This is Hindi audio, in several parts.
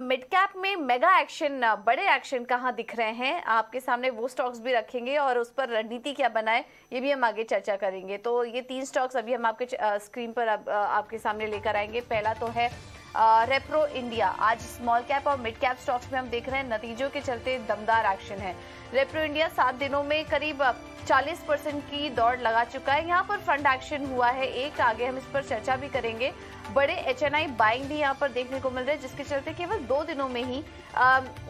मिड कैप में मेगा एक्शन बड़े एक्शन कहाँ दिख रहे हैं आपके सामने वो स्टॉक्स भी रखेंगे और उस पर रणनीति क्या बनाए ये भी हम आगे चर्चा करेंगे तो ये तीन स्टॉक्स अभी हम आपके स्क्रीन पर अब आपके सामने लेकर आएंगे पहला तो है रेप्रो इंडिया आज स्मॉल कैप और मिड कैप स्टॉक्स में हम देख रहे हैं नतीजों के चलते दमदार एक्शन है रेप्रो इंडिया सात दिनों में करीब 40 परसेंट की दौड़ लगा चुका है यहाँ पर फंड एक्शन हुआ है एक आगे हम इस पर चर्चा भी करेंगे बड़े एच एन आई बाइंग भी यहाँ पर देखने को मिल रहे हैं जिसके चलते केवल दो दिनों में ही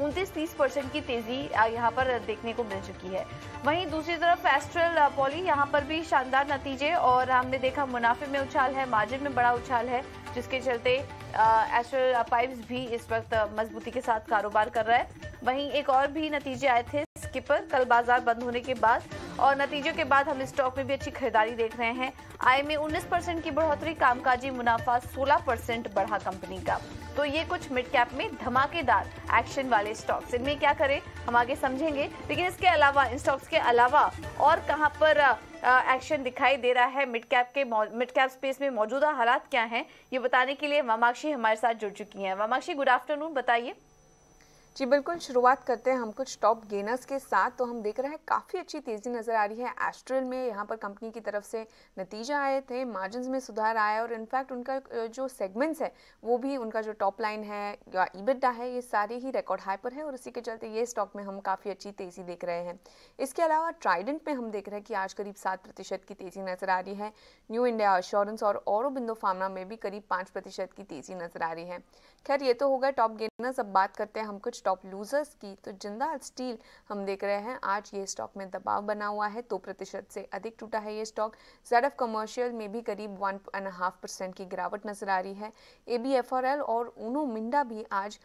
उनतीस तीस परसेंट की तेजी यहाँ पर देखने को मिल चुकी है वहीं दूसरी तरफ एस्ट्रल पॉली यहाँ पर भी शानदार नतीजे और हमने देखा मुनाफे में उछाल है मार्जिन में बड़ा उछाल है जिसके चलते एस्ट्रल पाइप्स भी इस वक्त मजबूती के साथ कारोबार कर रहा है वहीं एक और भी नतीजे आए थे स्किपर कल बाजार बंद होने के बाद और नतीजों के बाद हम स्टॉक में भी अच्छी खरीदारी देख रहे हैं आय में 19 परसेंट की बढ़ोतरी कामकाजी मुनाफा 16 परसेंट बढ़ा कंपनी का तो ये कुछ मिड कैप में धमाकेदार एक्शन वाले स्टॉक्स इनमें क्या करें हम आगे समझेंगे लेकिन इसके अलावा इन स्टॉक्स के अलावा और कहाँ पर एक्शन दिखाई दे रहा है मिड कैप के मिड कैप स्पेस में मौजूदा हालात क्या हैं ये बताने के लिए वामाक्षी हमारे साथ जुड़ चुकी हैं वामाक्षी गुड आफ्टरनून बताइए जी बिल्कुल शुरुआत करते हैं हम कुछ टॉप गेनर्स के साथ तो हम देख रहे हैं काफ़ी अच्छी तेज़ी नज़र आ रही है एस्ट्रल में यहाँ पर कंपनी की तरफ से नतीजा आए थे मार्जिन में सुधार आया और इनफैक्ट उनका जो सेगमेंट्स है वो भी उनका जो टॉप लाइन है या ईबिडा है ये सारे ही रिकॉर्ड हाई पर है और इसी के चलते ये स्टॉक में हम काफ़ी अच्छी तेज़ी देख रहे हैं इसके अलावा ट्राइडेंट में हम देख रहे हैं कि आज करीब सात प्रतिशत की तेज़ी नज़र आ रही है न्यू इंडिया एश्योरेंस और औरबिंदो फार्मा में भी करीब पाँच प्रतिशत की तेज़ी नज़र आ रही है खैर ये तो होगा टॉप गेनर्स अब बात करते हैं हम कुछ स्टॉप लूजर्स की तो जिंदाल स्टील हम देख रहे हैं आज ये स्टॉक में दबाव बना हुआ है दो प्रतिशत से अधिक टूटा है ये स्टॉक जेड कमर्शियल में भी करीब वन एंड हाफ परसेंट की गिरावट नजर आ रही है A B F R L और ऊनो मिंडा भी आज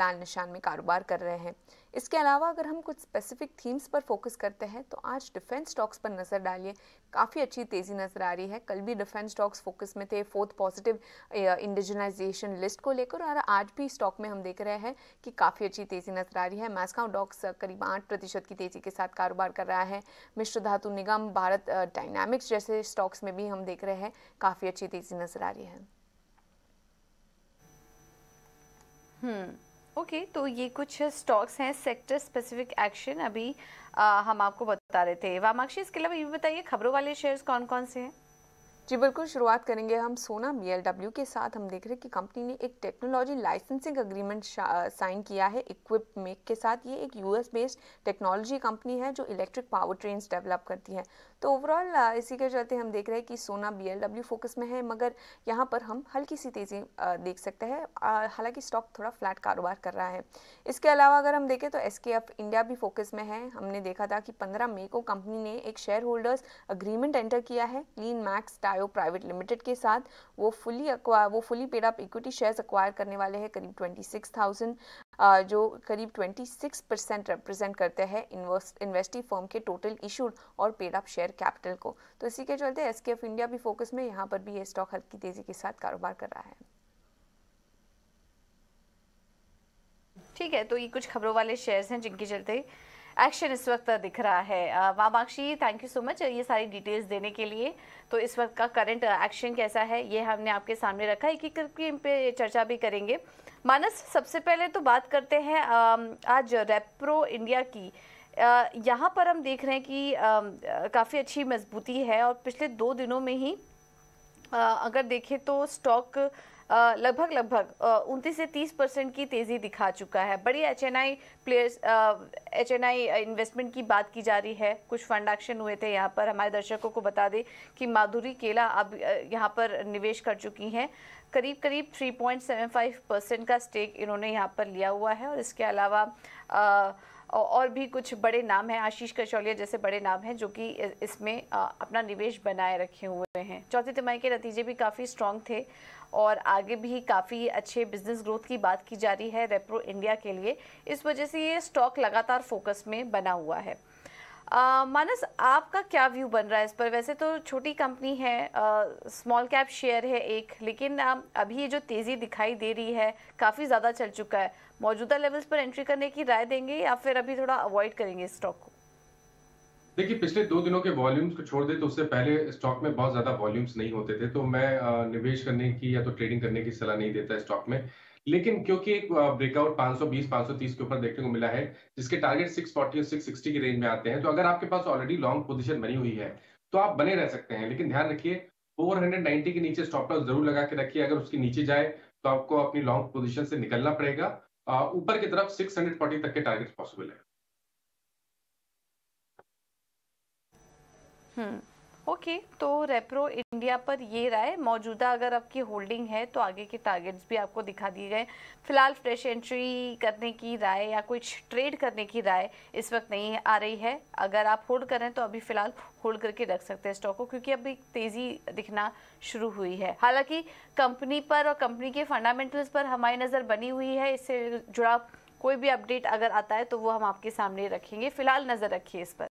लाल निशान में कारोबार कर रहे हैं इसके अलावा अगर हम कुछ स्पेसिफिक थीम्स पर फोकस करते हैं तो आज डिफेंस स्टॉक्स पर नज़र डालिए काफ़ी अच्छी तेज़ी नज़र आ रही है कल भी डिफेंस स्टॉक्स फोकस में थे फोर्थ पॉजिटिव इंडिजनाइजेशन लिस्ट को लेकर और आज भी स्टॉक में हम देख रहे हैं कि काफ़ी अच्छी तेज़ी नज़र आ रही है मैस्काउ डॉक्स करीब आठ प्रतिशत की तेज़ी के साथ कारोबार कर रहा है मिश्र धातु निगम भारत डायनामिक्स जैसे स्टॉक्स में भी हम देख रहे हैं काफ़ी अच्छी तेज़ी नज़र आ रही है हम्म ओके okay, तो ये कुछ स्टॉक्स हैं सेक्टर स्पेसिफिक एक्शन अभी आ, हम आपको बता रहे थे वामाक्षी इसके अलावा ये बताइए खबरों वाले शेयर्स कौन कौन से हैं जी बिल्कुल शुरुआत करेंगे हम सोना बी के साथ हम देख रहे हैं कि कंपनी ने एक टेक्नोलॉजी लाइसेंसिंग अग्रीमेंट साइन किया है इक्विप मेक के साथ ये एक यूएस बेस्ड टेक्नोलॉजी कंपनी है जो इलेक्ट्रिक पावर ट्रेन डेवलप करती है तो ओवरऑल इसी के चलते हम देख रहे हैं कि सोना बी फोकस में है मगर यहाँ पर हम हल्की सी तेज़ी देख सकते हैं हालांकि स्टॉक थोड़ा फ्लैट कारोबार कर रहा है इसके अलावा अगर हम देखें तो एस इंडिया भी फोकस में है हमने देखा था कि पंद्रह मई को कंपनी ने एक शेयर होल्डर्स अग्रीमेंट एंटर किया है क्लीन मैक्स आयो प्राइवेट लिमिटेड के साथ वो फुली अक्वा वो fully paid up equity shares acquire करने वाले हैं करीब 26,000 जो करीब 26 परसेंट रिप्रेजेंट करते हैं इन्वेस्टिंग फर्म के टोटल इशूड और पेड अप शेयर कैपिटल को तो इसी के चलते एस इंडिया भी फोकस में यहाँ पर भी ये स्टॉक हल्की तेजी के साथ कारोबार कर रहा है ठीक है तो ये कुछ खबरों वाले शेयर्स हैं जिनके चलते एक्शन इस वक्त दिख रहा है Vamakshi thank you so much ये सारी डिटेल्स देने के लिए तो इस वक्त का करंट एक्शन कैसा है ये हमने आपके सामने रखा है एक एक पे चर्चा भी करेंगे मानस सबसे पहले तो बात करते हैं आज रेप्रो इंडिया की यहाँ पर हम देख रहे हैं कि काफ़ी अच्छी मजबूती है और पिछले दो दिनों में ही अगर देखें तो स्टॉक लगभग लगभग उनतीस से तीस परसेंट की तेज़ी दिखा चुका है बड़ी H N I players H N I investment की बात की जा रही है कुछ फंड एक्शन हुए थे यहाँ पर हमारे दर्शकों को बता दें कि माधुरी केला अब यहाँ पर निवेश कर चुकी हैं करीब करीब 3.75 परसेंट का स्टेक इन्होंने यहाँ पर लिया हुआ है और इसके अलावा आ, और भी कुछ बड़े नाम हैं आशीष कशौलिया जैसे बड़े नाम हैं जो कि इसमें अपना निवेश बनाए रखे हुए हैं चौथी तिमाही के नतीजे भी काफ़ी स्ट्रॉन्ग थे और आगे भी काफ़ी अच्छे बिजनेस ग्रोथ की बात की जा रही है रेप्रो इंडिया के लिए इस वजह से ये स्टॉक लगातार फोकस में बना हुआ है मानस आपका क्या व्यू बन रहा है इस पर वैसे तो छोटी कंपनी है स्मॉल कैप शेयर है एक लेकिन अभी ये जो तेज़ी दिखाई दे रही है काफ़ी ज़्यादा चल चुका है मौजूदा लेवल्स पर एंट्री करने की राय देंगे या फिर अभी थोड़ा अवॉइड करेंगे स्टॉक को देखिए पिछले दो दिनों के वॉल्यूम्स को छोड़ दे तो उससे पहले स्टॉक में बहुत ज्यादा वॉल्यूम्स नहीं होते थे तो मैं निवेश करने की या तो ट्रेडिंग करने की सलाह नहीं देता स्टॉक में लेकिन क्योंकि एक ब्रेकआउट 520 530 के ऊपर देखने को मिला है जिसके टारगेट 640 और 660 की रेंज में आते हैं तो अगर आपके पास ऑलरेडी लॉन्ग पोजीशन बनी हुई है तो आप बने रह सकते हैं लेकिन ध्यान रखिए 490 के नीचे स्टॉप लॉस जरूर लगा के रखिए अगर उसके नीचे जाए तो आपको अपनी लॉन्ग पोजिशन से निकलना पड़ेगा ऊपर की तरफ सिक्स तक के टारगेट पॉसिबल है हम्म ओके okay, तो रेप्रो इंडिया पर ये राय मौजूदा अगर आपकी होल्डिंग है तो आगे के टारगेट्स भी आपको दिखा दिए गए फिलहाल फ्रेश एंट्री करने की राय या कुछ ट्रेड करने की राय इस वक्त नहीं आ रही है अगर आप होल्ड करें तो अभी फिलहाल होल्ड करके रख सकते हैं स्टॉक को क्योंकि अभी तेज़ी दिखना शुरू हुई है हालांकि कंपनी पर और कंपनी के फंडामेंटल्स पर हमारी नज़र बनी हुई है इससे जुड़ा कोई भी अपडेट अगर आता है तो वो हम आपके सामने रखेंगे फिलहाल नज़र रखिए इस पर